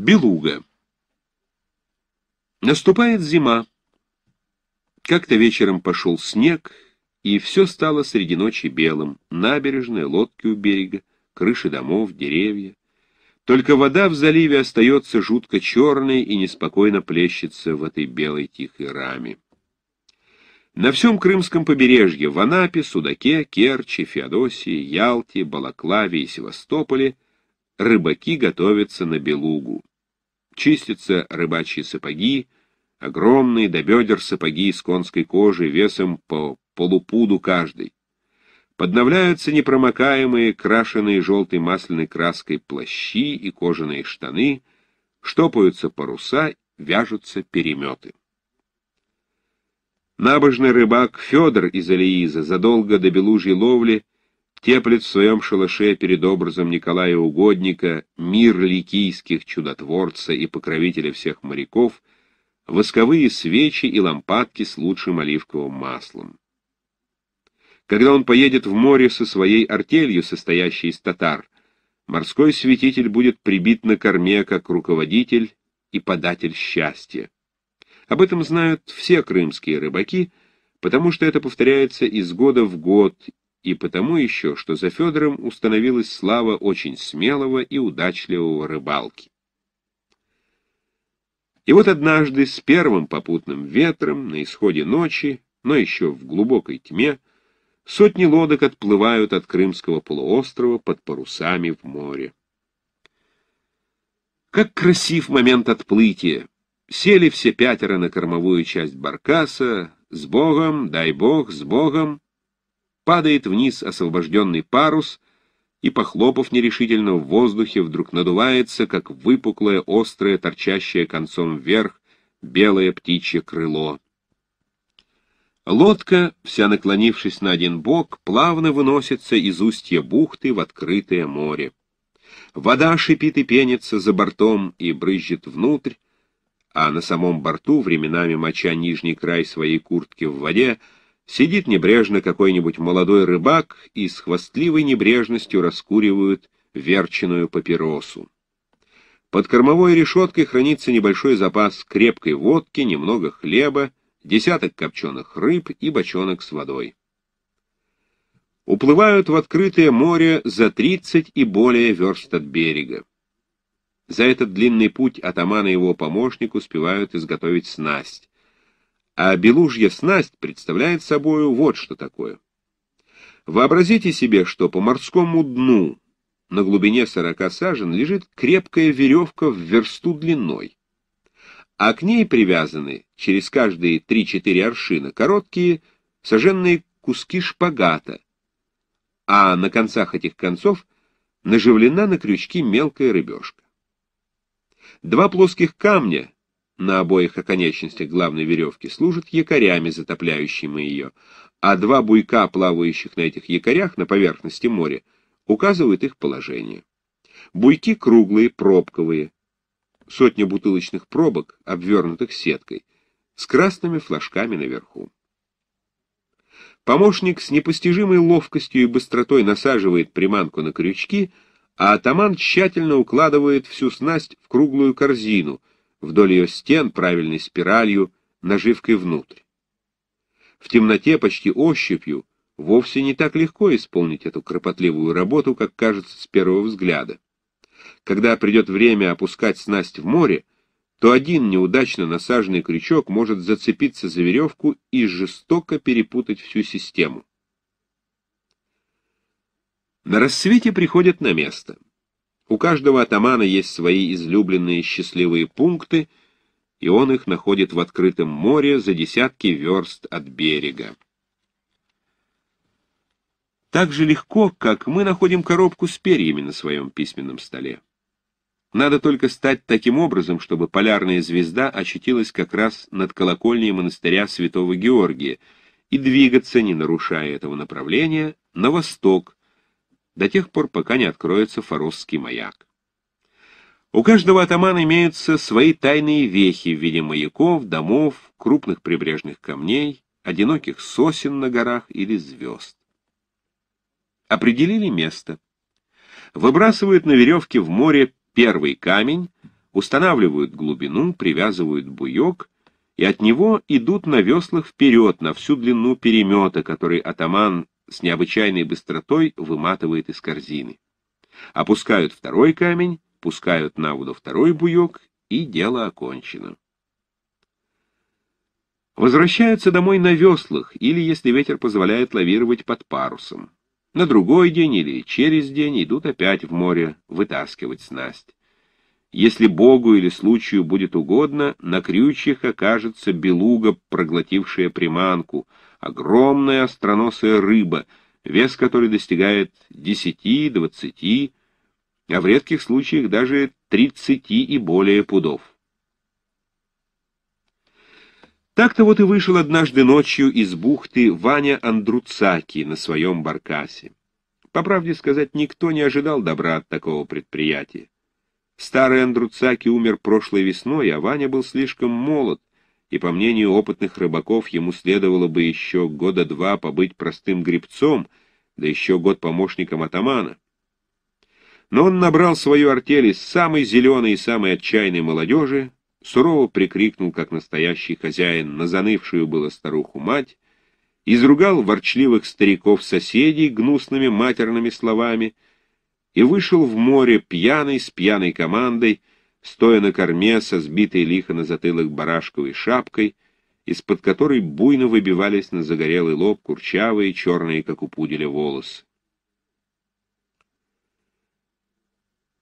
Белуга. Наступает зима. Как-то вечером пошел снег, и все стало среди ночи белым. Набережная, лодки у берега, крыши домов, деревья. Только вода в заливе остается жутко черной и неспокойно плещется в этой белой тихой раме. На всем крымском побережье, в Анапе, Судаке, Керчи, Феодосии, Ялте, Балаклаве и Севастополе рыбаки готовятся на белугу. Чистятся рыбачьи сапоги, огромные до бедер сапоги из конской кожи весом по полупуду каждый. Подновляются непромокаемые, крашеные желтой масляной краской плащи и кожаные штаны, штопаются паруса, вяжутся переметы. Набожный рыбак Федор из Алииза задолго до белужьей ловли теплит в своем шалаше перед образом Николая Угодника мир ликийских чудотворца и покровителя всех моряков, восковые свечи и лампадки с лучшим оливковым маслом. Когда он поедет в море со своей артелью, состоящей из татар, морской святитель будет прибит на корме как руководитель и податель счастья. Об этом знают все крымские рыбаки, потому что это повторяется из года в год и потому еще, что за Федором установилась слава очень смелого и удачливого рыбалки. И вот однажды с первым попутным ветром на исходе ночи, но еще в глубокой тьме, сотни лодок отплывают от Крымского полуострова под парусами в море. Как красив момент отплытия! Сели все пятеро на кормовую часть баркаса, с Богом, дай Бог, с Богом, Падает вниз освобожденный парус, и, похлопав нерешительно в воздухе, вдруг надувается, как выпуклое, острое, торчащее концом вверх, белое птичье крыло. Лодка, вся наклонившись на один бок, плавно выносится из устья бухты в открытое море. Вода шипит и пенится за бортом и брызжет внутрь, а на самом борту, временами моча нижний край своей куртки в воде, Сидит небрежно какой-нибудь молодой рыбак и с хвастливой небрежностью раскуривают верченую папиросу. Под кормовой решеткой хранится небольшой запас крепкой водки, немного хлеба, десяток копченых рыб и бочонок с водой. Уплывают в открытое море за 30 и более верст от берега. За этот длинный путь атаман и его помощник успевают изготовить снасть. А белужья снасть представляет собою вот что такое. Вообразите себе, что по морскому дну на глубине 40 сажен лежит крепкая веревка в версту длиной, а к ней привязаны через каждые 3-4 аршина короткие сожженные куски шпагата, а на концах этих концов наживлена на крючки мелкая рыбешка. Два плоских камня — на обоих оконечностях главной веревки служат якорями, затопляющими ее, а два буйка, плавающих на этих якорях на поверхности моря, указывают их положение. Буйки круглые, пробковые, сотня бутылочных пробок, обвернутых сеткой, с красными флажками наверху. Помощник с непостижимой ловкостью и быстротой насаживает приманку на крючки, а атаман тщательно укладывает всю снасть в круглую корзину, вдоль ее стен правильной спиралью, наживкой внутрь. В темноте, почти ощупью, вовсе не так легко исполнить эту кропотливую работу, как кажется с первого взгляда. Когда придет время опускать снасть в море, то один неудачно насаженный крючок может зацепиться за веревку и жестоко перепутать всю систему. На рассвете приходят на место — у каждого атамана есть свои излюбленные счастливые пункты, и он их находит в открытом море за десятки верст от берега. Так же легко, как мы находим коробку с перьями на своем письменном столе. Надо только стать таким образом, чтобы полярная звезда очутилась как раз над колокольней монастыря святого Георгия и двигаться, не нарушая этого направления, на восток, до тех пор, пока не откроется Форосский маяк. У каждого атамана имеются свои тайные вехи в виде маяков, домов, крупных прибрежных камней, одиноких сосен на горах или звезд. Определили место. Выбрасывают на веревке в море первый камень, устанавливают глубину, привязывают буек, и от него идут на веслах вперед на всю длину перемета, который атаман с необычайной быстротой выматывает из корзины. Опускают второй камень, пускают на воду второй буек, и дело окончено. Возвращаются домой на веслах, или, если ветер позволяет, лавировать под парусом. На другой день или через день идут опять в море вытаскивать снасть. Если Богу или случаю будет угодно, на крючьях окажется белуга, проглотившая приманку — огромная остроносая рыба, вес которой достигает 10, 20, а в редких случаях даже 30 и более пудов. Так-то вот и вышел однажды ночью из бухты Ваня Андруцаки на своем баркасе. По правде сказать, никто не ожидал добра от такого предприятия. Старый Андруцаки умер прошлой весной, а Ваня был слишком молод, и, по мнению опытных рыбаков, ему следовало бы еще года два побыть простым гребцом, да еще год помощником атамана. Но он набрал свою артель из самой зеленой и самой отчаянной молодежи, сурово прикрикнул, как настоящий хозяин, на занывшую было старуху-мать, изругал ворчливых стариков-соседей гнусными матерными словами и вышел в море пьяный с пьяной командой, стоя на корме со сбитой лихо на затылок барашковой шапкой, из-под которой буйно выбивались на загорелый лоб курчавые, черные, как у пуделя, волосы.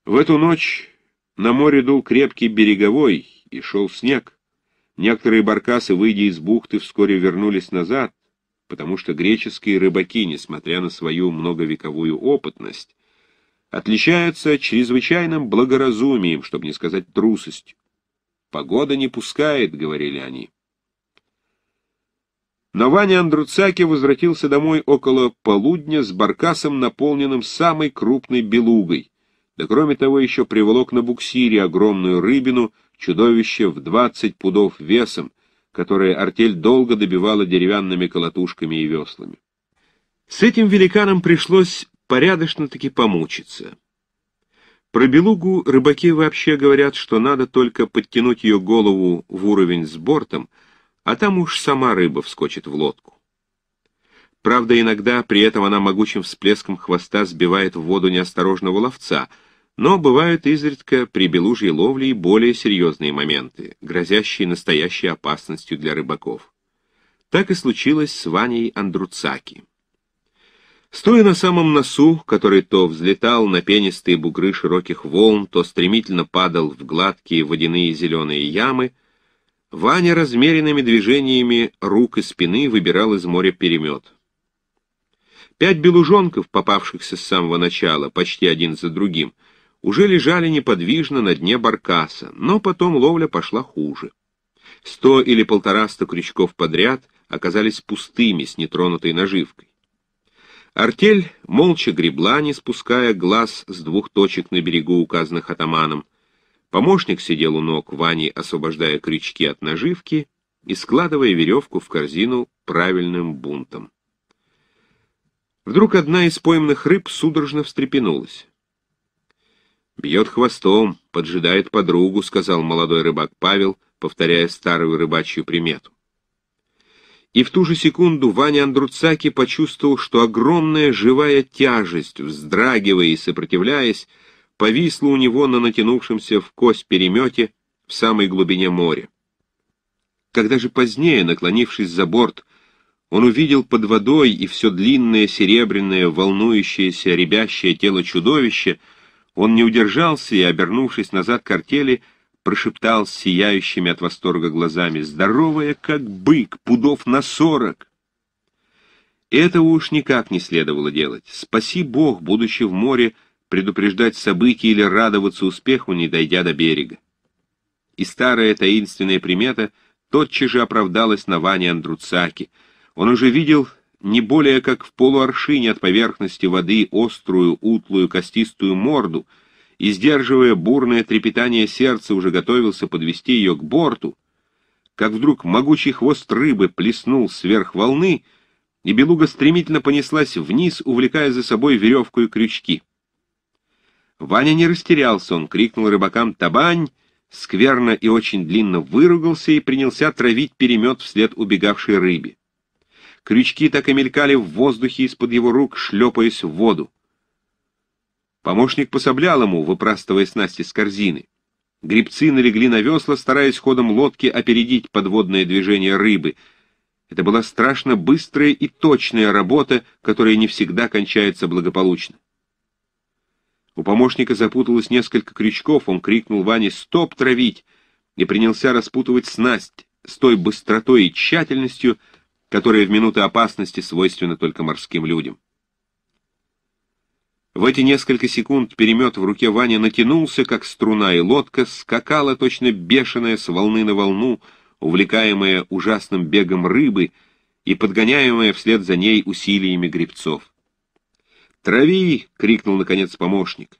В эту ночь на море дул крепкий береговой, и шел снег. Некоторые баркасы, выйдя из бухты, вскоре вернулись назад, потому что греческие рыбаки, несмотря на свою многовековую опытность, отличаются чрезвычайным благоразумием, чтобы не сказать трусостью. «Погода не пускает», — говорили они. Но Ваня Андруцаки возвратился домой около полудня с баркасом, наполненным самой крупной белугой, да кроме того еще приволок на буксире огромную рыбину, чудовище в двадцать пудов весом, которое артель долго добивала деревянными колотушками и веслами. С этим великаном пришлось порядочно-таки помучиться. Про белугу рыбаки вообще говорят, что надо только подтянуть ее голову в уровень с бортом, а там уж сама рыба вскочит в лодку. Правда, иногда при этом она могучим всплеском хвоста сбивает в воду неосторожного ловца, но бывают изредка при белужьей ловле и более серьезные моменты, грозящие настоящей опасностью для рыбаков. Так и случилось с Ваней Андруцаки. Стоя на самом носу, который то взлетал на пенистые бугры широких волн, то стремительно падал в гладкие водяные зеленые ямы, Ваня размеренными движениями рук и спины выбирал из моря перемет. Пять белужонков, попавшихся с самого начала, почти один за другим, уже лежали неподвижно на дне баркаса, но потом ловля пошла хуже. Сто или полтораста крючков подряд оказались пустыми с нетронутой наживкой. Артель молча гребла, не спуская глаз с двух точек на берегу, указанных атаманом. Помощник сидел у ног Вани, освобождая крючки от наживки и складывая веревку в корзину правильным бунтом. Вдруг одна из пойманных рыб судорожно встрепенулась. «Бьет хвостом, поджидает подругу», — сказал молодой рыбак Павел, повторяя старую рыбачью примету и в ту же секунду Ваня Андруцаки почувствовал, что огромная живая тяжесть, вздрагивая и сопротивляясь, повисла у него на натянувшемся в кость перемете в самой глубине моря. Когда же позднее, наклонившись за борт, он увидел под водой и все длинное, серебряное, волнующееся, ребящее тело чудовища, он не удержался и, обернувшись назад к артели, — прошептал с сияющими от восторга глазами, «Здоровая, как бык, пудов на сорок!» Это уж никак не следовало делать. Спаси Бог, будучи в море, предупреждать события или радоваться успеху, не дойдя до берега. И старая таинственная примета тотчас же оправдалась на Ване Андруцаке. Он уже видел не более как в полуаршине от поверхности воды острую, утлую, костистую морду — и, сдерживая бурное трепетание сердца, уже готовился подвести ее к борту, как вдруг могучий хвост рыбы плеснул сверх волны, и белуга стремительно понеслась вниз, увлекая за собой веревку и крючки. Ваня не растерялся, он крикнул рыбакам «Табань!», скверно и очень длинно выругался и принялся травить перемет вслед убегавшей рыбе. Крючки так и мелькали в воздухе из-под его рук, шлепаясь в воду. Помощник пособлял ему, выпрастывая снасти с корзины. Грибцы налегли на весла, стараясь ходом лодки опередить подводное движение рыбы. Это была страшно быстрая и точная работа, которая не всегда кончается благополучно. У помощника запуталось несколько крючков, он крикнул Ване «Стоп травить!» и принялся распутывать снасть с той быстротой и тщательностью, которая в минуты опасности свойственна только морским людям. В эти несколько секунд перемет в руке Ваня натянулся, как струна, и лодка скакала, точно бешеная, с волны на волну, увлекаемая ужасным бегом рыбы и подгоняемая вслед за ней усилиями гребцов. «Трави!» — крикнул, наконец, помощник.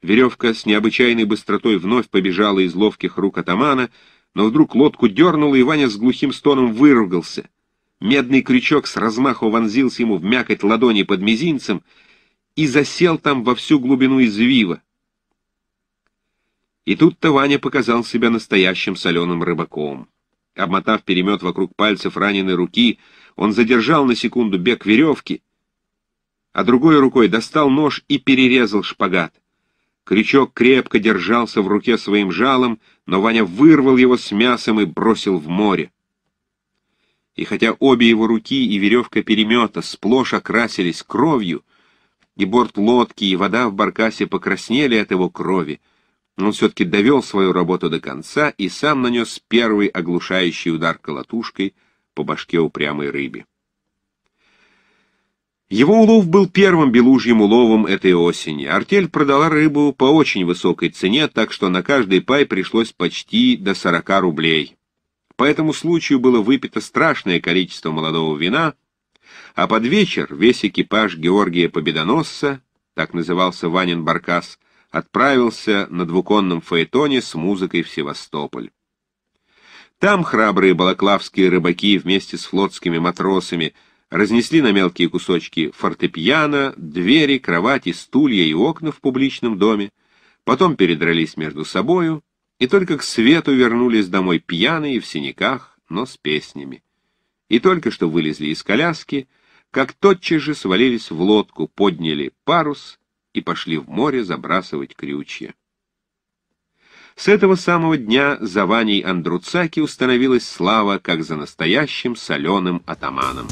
Веревка с необычайной быстротой вновь побежала из ловких рук атамана, но вдруг лодку дернула, и Ваня с глухим стоном выругался. Медный крючок с размаху вонзился ему в мякоть ладони под мизинцем — и засел там во всю глубину извива. И тут-то Ваня показал себя настоящим соленым рыбаком. Обмотав перемет вокруг пальцев раненой руки, он задержал на секунду бег веревки, а другой рукой достал нож и перерезал шпагат. Крючок крепко держался в руке своим жалом, но Ваня вырвал его с мясом и бросил в море. И хотя обе его руки и веревка перемета сплошь окрасились кровью, и борт лодки, и вода в баркасе покраснели от его крови. Он все-таки довел свою работу до конца и сам нанес первый оглушающий удар колотушкой по башке упрямой рыбе. Его улов был первым белужьим уловом этой осени. Артель продала рыбу по очень высокой цене, так что на каждый пай пришлось почти до 40 рублей. По этому случаю было выпито страшное количество молодого вина — а под вечер весь экипаж Георгия Победоносца, так назывался Ванин Баркас, отправился на двуконном фаэтоне с музыкой в Севастополь. Там храбрые балаклавские рыбаки вместе с флотскими матросами разнесли на мелкие кусочки фортепиано, двери, кровати, стулья и окна в публичном доме, потом передрались между собою и только к свету вернулись домой пьяные в синяках, но с песнями. И только что вылезли из коляски, как тотчас же свалились в лодку, подняли парус и пошли в море забрасывать крючья. С этого самого дня за Ваней Андруцаки установилась слава, как за настоящим соленым атаманом.